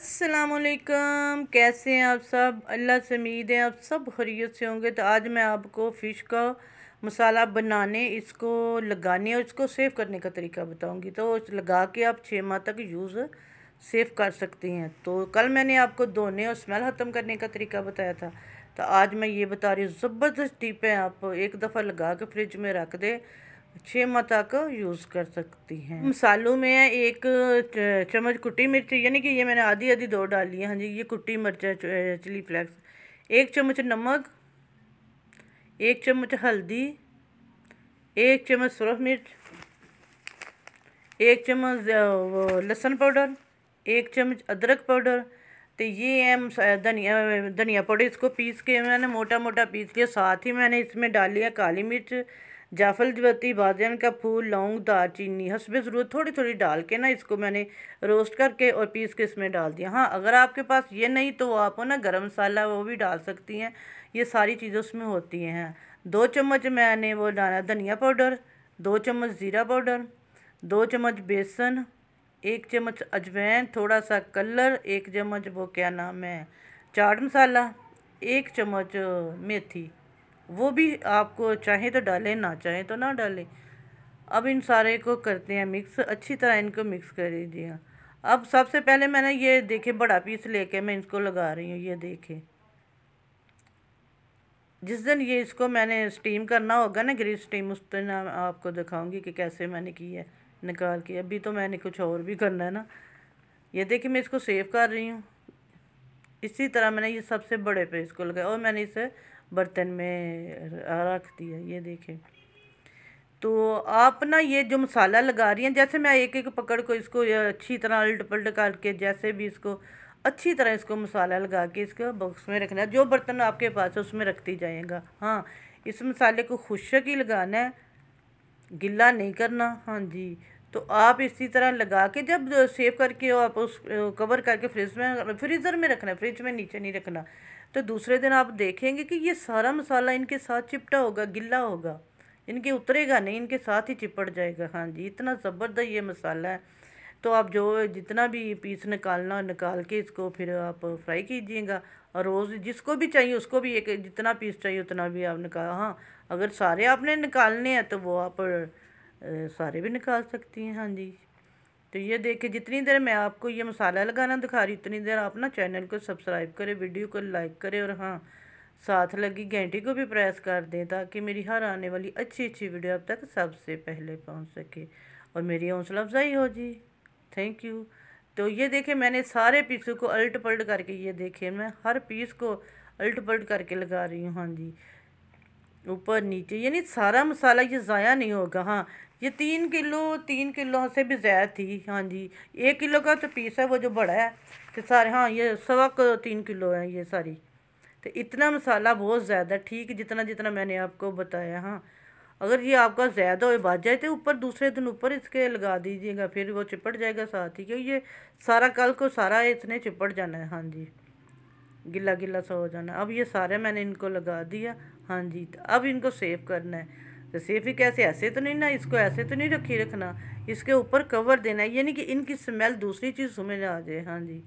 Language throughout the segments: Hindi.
असलकम कैसे हैं आप सब अल्लाह से उम्मीद है आप सब खरीत से होंगे तो आज मैं आपको फ़िश का मसाला बनाने इसको लगाने और इसको सेव करने का तरीका बताऊंगी तो लगा के आप छः माह तक यूज़ सेव कर सकती हैं तो कल मैंने आपको धोने और स्मेल ख़त्म करने का तरीका बताया था तो आज मैं ये बता रही हूँ ज़बरदस्त टिप है आप एक दफ़ा लगा के फ्रिज में रख दें छः मता का यूज़ कर सकती हैं मसालों में एक चम्मच कुटी मिर्च यानी कि ये मैंने आधी आधी दो डाली है हाँ जी ये कुटी मिर्च है चिली फ्लैक्स एक चम्मच नमक एक चम्मच हल्दी एक चम्मच सुरख मिर्च एक चम्मच लहसुन पाउडर एक चम्मच अदरक पाउडर तो ये है धनिया धनिया पाउडर इसको पीस के मैंने मोटा मोटा पीस लिया साथ ही मैंने इसमें डाली है काली मिर्च जाफल जबती बाजन का फूल लौंग दार चीनी हसब ज़रूरत थोड़ी थोड़ी डाल के ना इसको मैंने रोस्ट करके और पीस के इसमें डाल दिया हाँ अगर आपके पास ये नहीं तो आप ना गर्म मसाला वो भी डाल सकती हैं ये सारी चीज़ें उसमें होती हैं दो चम्मच मैंने वो डाला धनिया पाउडर दो चम्मच ज़ीरा पाउडर दो चम्मच बेसन एक चम्मच अजवैन थोड़ा सा कलर एक चम्मच वो क्या नाम है चाट मसाला एक चम्मच मेथी वो भी आपको चाहे तो डालें ना चाहे तो ना डालें अब इन सारे को करते हैं मिक्स अच्छी तरह इनको मिक्स कर दीजिए अब सबसे पहले मैंने ये देखे बड़ा पीस लेके मैं इसको लगा रही हूँ ये देखे जिस दिन ये इसको मैंने स्टीम करना होगा ना ग्रीस स्टीम उस दिन आपको दिखाऊंगी कि कैसे मैंने की है निकाल के अभी तो मैंने कुछ और भी करना है ना ये देखिए मैं इसको सेव कर रही हूँ इसी तरह मैंने ये सबसे बड़े पे इसको लगाया और मैंने इसे बर्तन में रख दिया ये देखें तो आप ना ये जो मसाला लगा रही हैं जैसे मैं एक एक पकड़ को इसको अच्छी तरह अल्ट पलट करके जैसे भी इसको अच्छी तरह इसको मसाला लगा के इसको बॉक्स में रखना है जो बर्तन आपके पास है उसमें रखती जाएगा हाँ इस मसाले को खुशक ही लगाना है गिला नहीं करना हाँ जी तो आप इसी तरह लगा के जब सेव करके आप उस कवर करके फ्रिज में फ्रीज़र में रखना है फ्रिज में नीचे नहीं रखना तो दूसरे दिन आप देखेंगे कि ये सारा मसाला इनके साथ चिपटा होगा गिला होगा इनके उतरेगा नहीं इनके साथ ही चिपट जाएगा हाँ जी इतना ज़बरदस्त ये मसाला है तो आप जो जितना भी पीस निकालना निकाल के इसको फिर आप फ्राई कीजिएगा और रोज़ जिसको भी चाहिए उसको भी एक जितना पीस चाहिए उतना भी आप निकाल हाँ अगर सारे आपने निकालने हैं तो वो आप सारे भी निकाल सकती हैं हाँ जी तो ये देखें जितनी देर मैं आपको ये मसाला लगाना दिखा रही उतनी देर आप ना चैनल को सब्सक्राइब करें वीडियो को लाइक करें और हाँ साथ लगी घंटी को भी प्रेस कर दें ताकि मेरी हर आने वाली अच्छी अच्छी वीडियो अब तक सबसे पहले पहुंच सके और मेरी हौसला अफजाई हो जी थैंक यू तो ये देखें मैंने सारे पीसों को अल्ट पलट करके ये देखे मैं हर पीस को अल्ट पलट करके लगा रही हूँ हाँ जी ऊपर नीचे यानी सारा मसाला ये ज़ाया नहीं होगा हाँ ये तीन किलो तीन किलो से भी ज़्यादा थी हाँ जी एक किलो का तो पीस है वो जो बड़ा है तो सारे हाँ ये सवा तीन किलो है ये सारी तो इतना मसाला बहुत ज़्यादा ठीक जितना जितना मैंने आपको बताया हाँ अगर ये आपका ज़्यादा हो बच जाए तो ऊपर दूसरे दिन ऊपर इसके लगा दीजिएगा फिर वो चिपट जाएगा साथ ही क्योंकि ये सारा कल को सारा इसने चिपट जाना है हाँ जी गिला गिला सा हो जाना अब ये सारे मैंने इनको लगा दिया हाँ जी तो अब इनको सेव करना है तो सेव ही कैसे ऐसे तो नहीं ना इसको ऐसे तो नहीं रखी रखना इसके ऊपर कवर देना है यानी कि इनकी स्मेल दूसरी चीज़ में ना आ जाए हाँ जी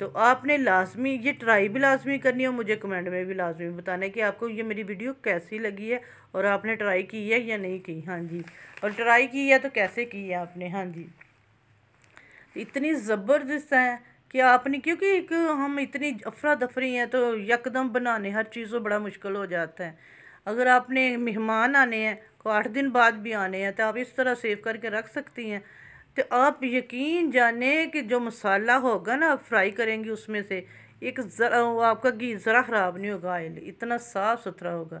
तो आपने लाजमी ये ट्राई भी लाजमी करनी है और मुझे कमेंट में भी लाजमी बताना है कि आपको ये मेरी वीडियो कैसी लगी है और आपने ट्राई की है या नहीं की हाँ जी और ट्राई की है तो कैसे की है आपने हाँ जी इतनी ज़बरदस्त हैं कि आपने क्योंकि एक हम इतनी अफरा दफरी हैं तो यकदम बनाने हर चीज़ को बड़ा मुश्किल हो जाता है अगर आपने मेहमान आने हैं को तो आठ दिन बाद भी आने हैं तो आप इस तरह सेव करके रख सकती हैं तो आप यकीन जाने कि जो मसाला होगा ना आप फ्राई करेंगी उसमें से एक ज़रा वो आपका घी ज़रा ख़राब नहीं होगा ऑयल इतना साफ़ सुथरा होगा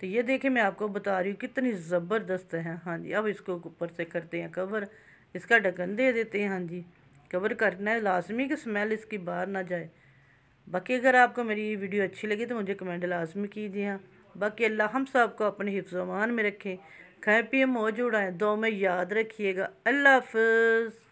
तो ये देखें मैं आपको बता रही हूँ कितनी ज़बरदस्त है हाँ जी अब इसको ऊपर से करते हैं कवर इसका ढक्कन दे देते हैं हाँ जी कवर करना है लाजमी कि स्मेल इसकी बाहर ना जाए बाकी अगर आपको मेरी वीडियो अच्छी लगी तो मुझे कमेंट लाजमी कीजिएगा हाँ। बाकी अल्लाह हम सब को अपने हिफ्जमान में रखें खाएँ पिए मौजूद आएँ दो में याद रखिएगा अल्लाह हाफ